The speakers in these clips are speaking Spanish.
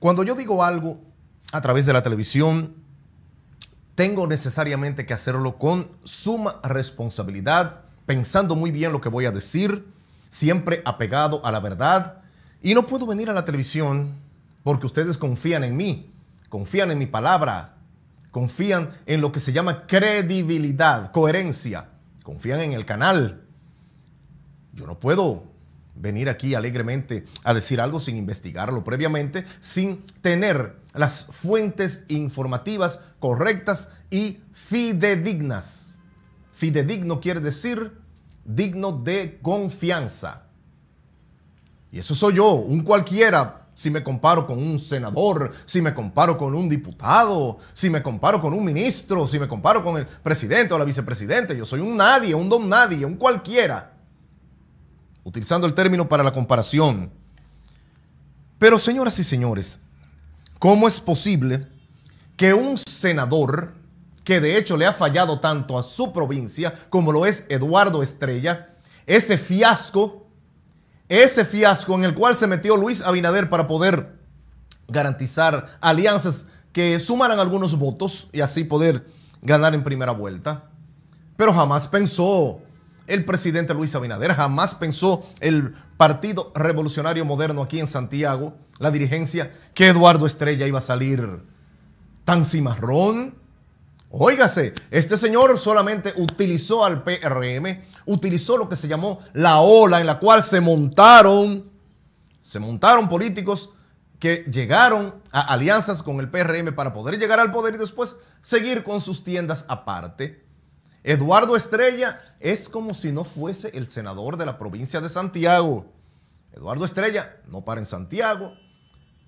Cuando yo digo algo a través de la televisión, tengo necesariamente que hacerlo con suma responsabilidad, pensando muy bien lo que voy a decir, siempre apegado a la verdad. Y no puedo venir a la televisión porque ustedes confían en mí, confían en mi palabra, confían en lo que se llama credibilidad, coherencia, confían en el canal. Yo no puedo venir aquí alegremente a decir algo sin investigarlo previamente, sin tener las fuentes informativas correctas y fidedignas. Fidedigno quiere decir digno de confianza. Y eso soy yo, un cualquiera, si me comparo con un senador, si me comparo con un diputado, si me comparo con un ministro, si me comparo con el presidente o la vicepresidente, yo soy un nadie, un don nadie, un cualquiera utilizando el término para la comparación. Pero señoras y señores, ¿cómo es posible que un senador que de hecho le ha fallado tanto a su provincia como lo es Eduardo Estrella, ese fiasco, ese fiasco en el cual se metió Luis Abinader para poder garantizar alianzas que sumaran algunos votos y así poder ganar en primera vuelta, pero jamás pensó el presidente Luis Abinader, jamás pensó el Partido Revolucionario Moderno aquí en Santiago, la dirigencia, que Eduardo Estrella iba a salir tan cimarrón. Óigase, este señor solamente utilizó al PRM, utilizó lo que se llamó la ola en la cual se montaron, se montaron políticos que llegaron a alianzas con el PRM para poder llegar al poder y después seguir con sus tiendas aparte. Eduardo Estrella es como si no fuese el senador de la provincia de Santiago. Eduardo Estrella no para en Santiago,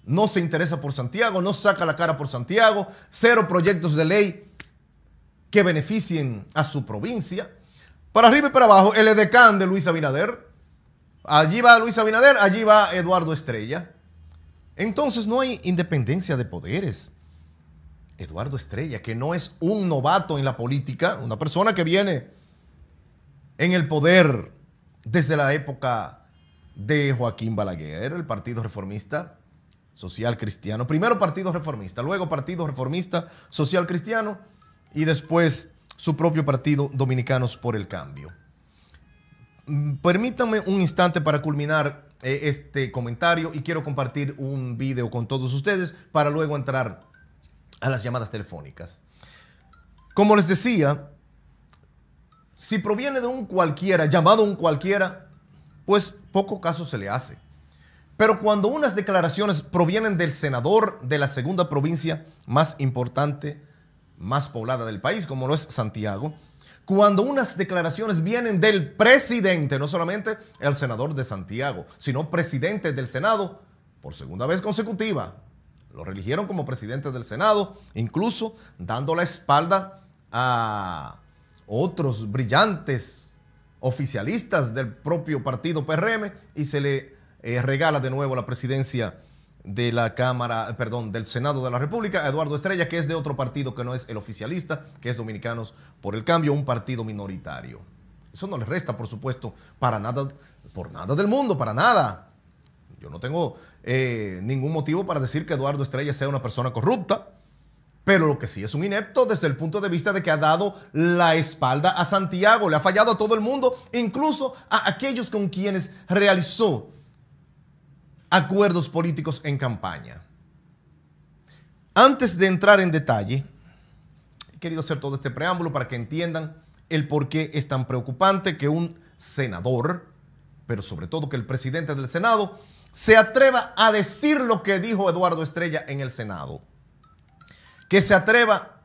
no se interesa por Santiago, no saca la cara por Santiago, cero proyectos de ley que beneficien a su provincia. Para arriba y para abajo, el edecán de Luis Abinader. Allí va Luis Abinader, allí va Eduardo Estrella. Entonces no hay independencia de poderes. Eduardo Estrella, que no es un novato en la política, una persona que viene en el poder desde la época de Joaquín Balaguer, el Partido Reformista Social Cristiano. Primero Partido Reformista, luego Partido Reformista Social Cristiano y después su propio partido Dominicanos por el Cambio. Mm, Permítanme un instante para culminar eh, este comentario y quiero compartir un video con todos ustedes para luego entrar a las llamadas telefónicas. Como les decía, si proviene de un cualquiera, llamado un cualquiera, pues poco caso se le hace. Pero cuando unas declaraciones provienen del senador de la segunda provincia más importante, más poblada del país, como lo es Santiago, cuando unas declaraciones vienen del presidente, no solamente el senador de Santiago, sino presidente del Senado, por segunda vez consecutiva, lo religieron como presidente del Senado, incluso dando la espalda a otros brillantes oficialistas del propio partido PRM y se le eh, regala de nuevo la presidencia de la Cámara, eh, perdón, del Senado de la República, Eduardo Estrella, que es de otro partido que no es el oficialista, que es Dominicanos por el Cambio, un partido minoritario. Eso no le resta, por supuesto, para nada, por nada del mundo, para nada, yo no tengo eh, ningún motivo para decir que Eduardo Estrella sea una persona corrupta, pero lo que sí es un inepto desde el punto de vista de que ha dado la espalda a Santiago, le ha fallado a todo el mundo, incluso a aquellos con quienes realizó acuerdos políticos en campaña. Antes de entrar en detalle, he querido hacer todo este preámbulo para que entiendan el por qué es tan preocupante que un senador, pero sobre todo que el presidente del Senado, se atreva a decir lo que dijo Eduardo Estrella en el Senado. Que se atreva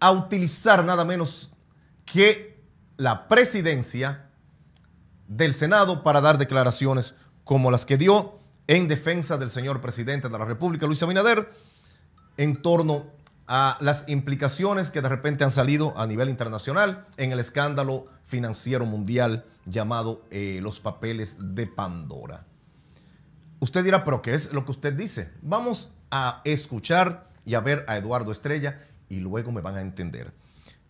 a utilizar nada menos que la presidencia del Senado para dar declaraciones como las que dio en defensa del señor presidente de la República, Luis Abinader, en torno a las implicaciones que de repente han salido a nivel internacional en el escándalo financiero mundial llamado eh, los papeles de Pandora. Usted dirá, pero ¿qué es lo que usted dice? Vamos a escuchar y a ver a Eduardo Estrella y luego me van a entender.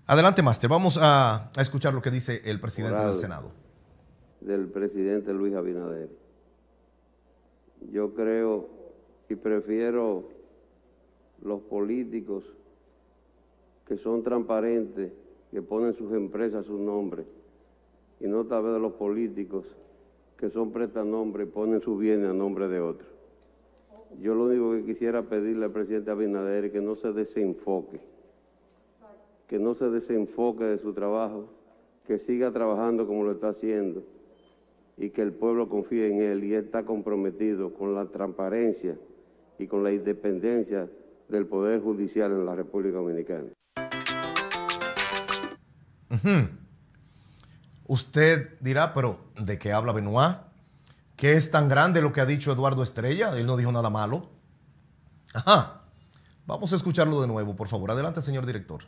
Adelante, Máster. Vamos a, escuchar lo que dice el presidente del Senado. Del presidente Luis Abinader. Yo creo y prefiero los políticos que son transparentes, que ponen sus empresas, sus nombres, y no tal vez los políticos que son prestanombres y ponen sus bienes a nombre de otros. Yo lo único que quisiera pedirle al presidente Abinader es que no se desenfoque, que no se desenfoque de su trabajo, que siga trabajando como lo está haciendo y que el pueblo confíe en él y está comprometido con la transparencia y con la independencia del Poder Judicial en la República Dominicana. Usted dirá, pero ¿de qué habla Benoit? ¿Qué es tan grande lo que ha dicho Eduardo Estrella? Él no dijo nada malo. Ajá. Vamos a escucharlo de nuevo, por favor. Adelante, señor director.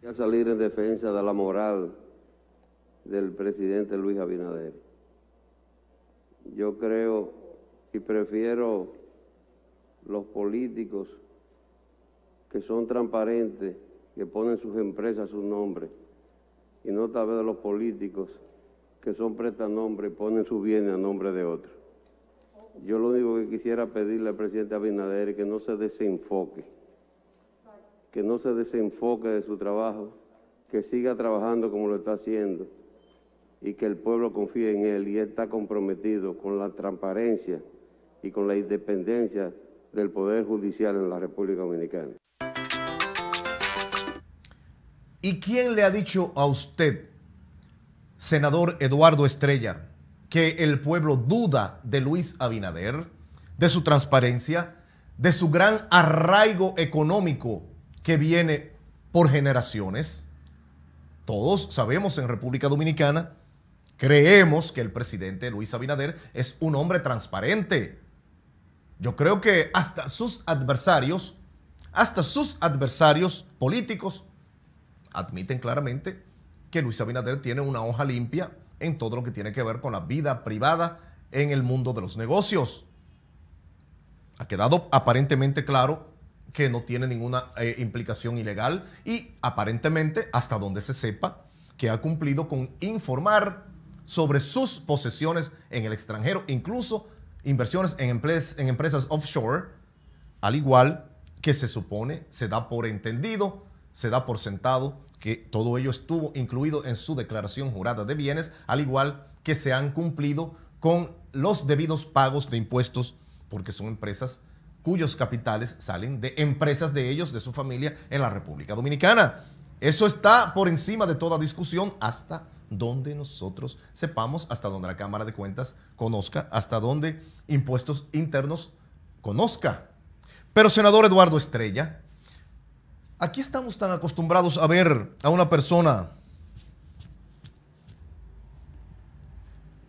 Voy a salir en defensa de la moral del presidente Luis Abinader. Yo creo y prefiero los políticos que son transparentes que ponen sus empresas su nombre, y no tal vez los políticos que son prestanombres y ponen sus bienes a nombre de otros. Yo lo único que quisiera pedirle al presidente Abinader es que no se desenfoque, que no se desenfoque de su trabajo, que siga trabajando como lo está haciendo y que el pueblo confíe en él y está comprometido con la transparencia y con la independencia del Poder Judicial en la República Dominicana. ¿Y quién le ha dicho a usted, senador Eduardo Estrella, que el pueblo duda de Luis Abinader, de su transparencia, de su gran arraigo económico que viene por generaciones? Todos sabemos en República Dominicana, creemos que el presidente Luis Abinader es un hombre transparente. Yo creo que hasta sus adversarios, hasta sus adversarios políticos, admiten claramente que Luis Abinader tiene una hoja limpia en todo lo que tiene que ver con la vida privada en el mundo de los negocios. Ha quedado aparentemente claro que no tiene ninguna eh, implicación ilegal y aparentemente, hasta donde se sepa, que ha cumplido con informar sobre sus posesiones en el extranjero, incluso inversiones en empresas offshore, al igual que se supone, se da por entendido se da por sentado que todo ello estuvo incluido en su declaración jurada de bienes, al igual que se han cumplido con los debidos pagos de impuestos, porque son empresas cuyos capitales salen de empresas de ellos, de su familia, en la República Dominicana. Eso está por encima de toda discusión hasta donde nosotros sepamos, hasta donde la Cámara de Cuentas conozca, hasta donde impuestos internos conozca. Pero senador Eduardo Estrella, Aquí estamos tan acostumbrados a ver a una persona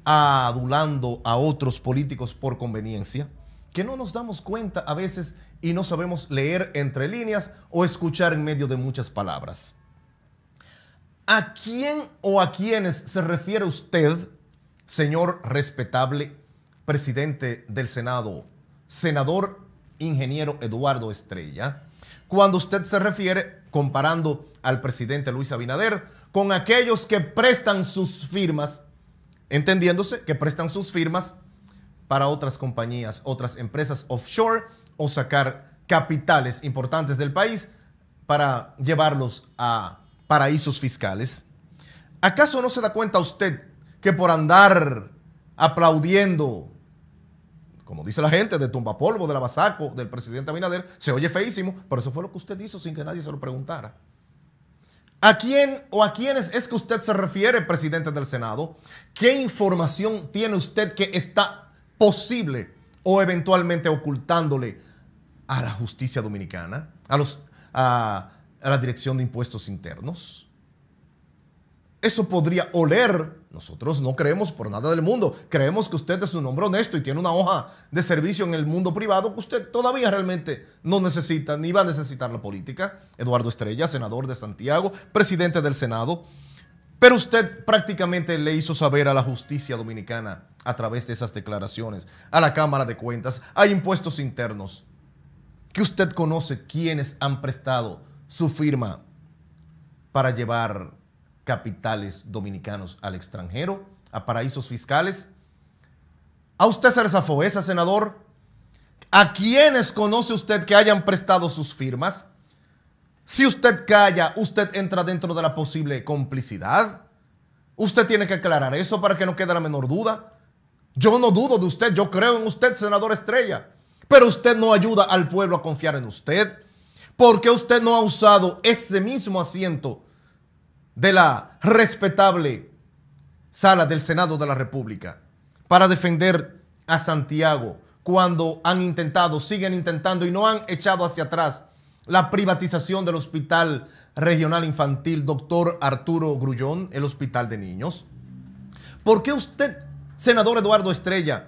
adulando a otros políticos por conveniencia, que no nos damos cuenta a veces y no sabemos leer entre líneas o escuchar en medio de muchas palabras. ¿A quién o a quiénes se refiere usted, señor respetable presidente del Senado, senador ingeniero Eduardo Estrella? cuando usted se refiere comparando al presidente Luis Abinader con aquellos que prestan sus firmas, entendiéndose que prestan sus firmas para otras compañías, otras empresas offshore o sacar capitales importantes del país para llevarlos a paraísos fiscales. ¿Acaso no se da cuenta usted que por andar aplaudiendo como dice la gente, de tumbapolvo, de la Basaco, del presidente Abinader, se oye feísimo, pero eso fue lo que usted hizo sin que nadie se lo preguntara. ¿A quién o a quiénes es que usted se refiere, presidente del Senado? ¿Qué información tiene usted que está posible o eventualmente ocultándole a la justicia dominicana, a la Dirección de Impuestos Internos? Eso podría oler. Nosotros no creemos por nada del mundo. Creemos que usted es un hombre honesto y tiene una hoja de servicio en el mundo privado que usted todavía realmente no necesita ni va a necesitar la política. Eduardo Estrella, senador de Santiago, presidente del Senado. Pero usted prácticamente le hizo saber a la justicia dominicana a través de esas declaraciones, a la Cámara de Cuentas, a impuestos internos, que usted conoce quienes han prestado su firma para llevar capitales dominicanos al extranjero, a paraísos fiscales? ¿A usted se les senador? ¿A quiénes conoce usted que hayan prestado sus firmas? Si usted calla, usted entra dentro de la posible complicidad. Usted tiene que aclarar eso para que no quede la menor duda. Yo no dudo de usted, yo creo en usted, senador Estrella. Pero usted no ayuda al pueblo a confiar en usted. Porque usted no ha usado ese mismo asiento de la respetable sala del Senado de la República para defender a Santiago cuando han intentado, siguen intentando y no han echado hacia atrás la privatización del Hospital Regional Infantil Doctor Arturo Grullón, el Hospital de Niños? ¿Por qué usted, senador Eduardo Estrella,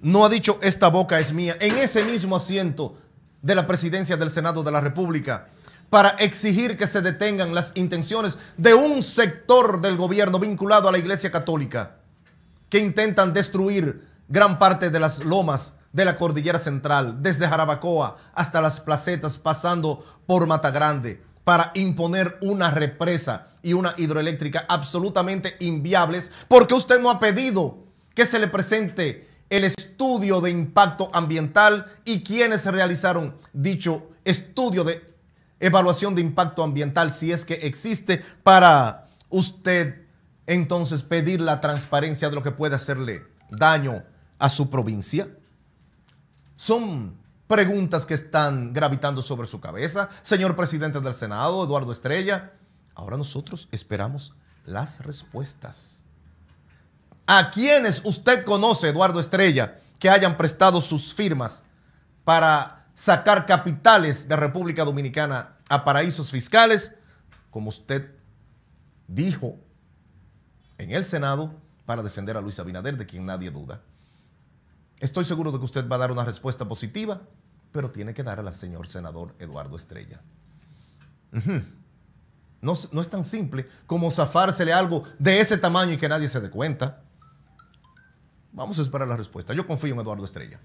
no ha dicho esta boca es mía en ese mismo asiento de la presidencia del Senado de la República? para exigir que se detengan las intenciones de un sector del gobierno vinculado a la Iglesia Católica que intentan destruir gran parte de las lomas de la cordillera central, desde Jarabacoa hasta las placetas, pasando por Mata Grande, para imponer una represa y una hidroeléctrica absolutamente inviables, porque usted no ha pedido que se le presente el estudio de impacto ambiental y quienes realizaron dicho estudio de evaluación de impacto ambiental, si es que existe, para usted entonces pedir la transparencia de lo que puede hacerle daño a su provincia? Son preguntas que están gravitando sobre su cabeza. Señor presidente del Senado, Eduardo Estrella, ahora nosotros esperamos las respuestas. ¿A quiénes usted conoce, Eduardo Estrella, que hayan prestado sus firmas para sacar capitales de República Dominicana a paraísos fiscales, como usted dijo en el Senado para defender a Luis Abinader, de quien nadie duda. Estoy seguro de que usted va a dar una respuesta positiva, pero tiene que dar al señor senador Eduardo Estrella. no, no, es tan simple como zafársele algo de ese tamaño y que nadie se dé cuenta. Vamos a esperar la respuesta. Yo confío en Eduardo Estrella.